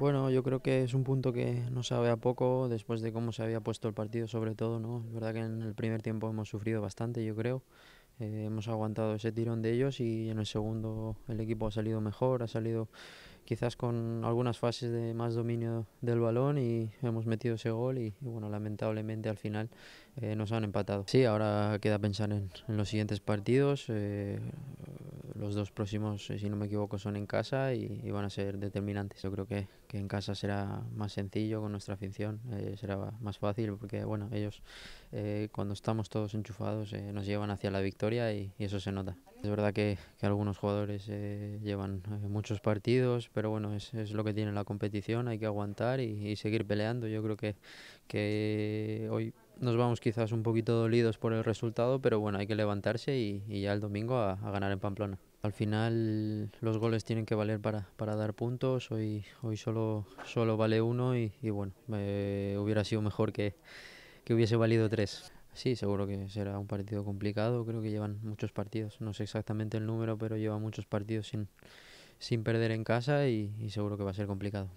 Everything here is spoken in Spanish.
Bueno, yo creo que es un punto que no sabe a poco después de cómo se había puesto el partido, sobre todo, ¿no? Es verdad que en el primer tiempo hemos sufrido bastante, yo creo. Eh, hemos aguantado ese tirón de ellos y en el segundo el equipo ha salido mejor, ha salido quizás con algunas fases de más dominio del balón y hemos metido ese gol y, bueno, lamentablemente al final eh, nos han empatado. Sí, ahora queda pensar en, los siguientes partidos, eh, los dos próximos, eh, si no me equivoco, son en casa y, van a ser determinantes. Yo creo que, en casa será más sencillo con nuestra afición, eh, será más fácil porque, bueno, ellos eh, cuando estamos todos enchufados nos llevan hacia la victoria y, eso se nota. Es verdad que, algunos jugadores llevan muchos partidos, pero bueno, es, lo que tiene la competición, hay que aguantar y, seguir peleando. Yo creo que, que hoy nos vamos quizás un poquito dolidos por el resultado, pero bueno, hay que levantarse y, ya el domingo a ganar en Pamplona. Al final los goles tienen que valer para, dar puntos, hoy, hoy solo, solo vale uno y, bueno, me eh, hubiera sido mejor que, hubiese valido tres. Sí, seguro que será un partido complicado, creo que llevan muchos partidos, no sé exactamente el número, pero llevan muchos partidos sin, perder en casa y seguro que va a ser complicado.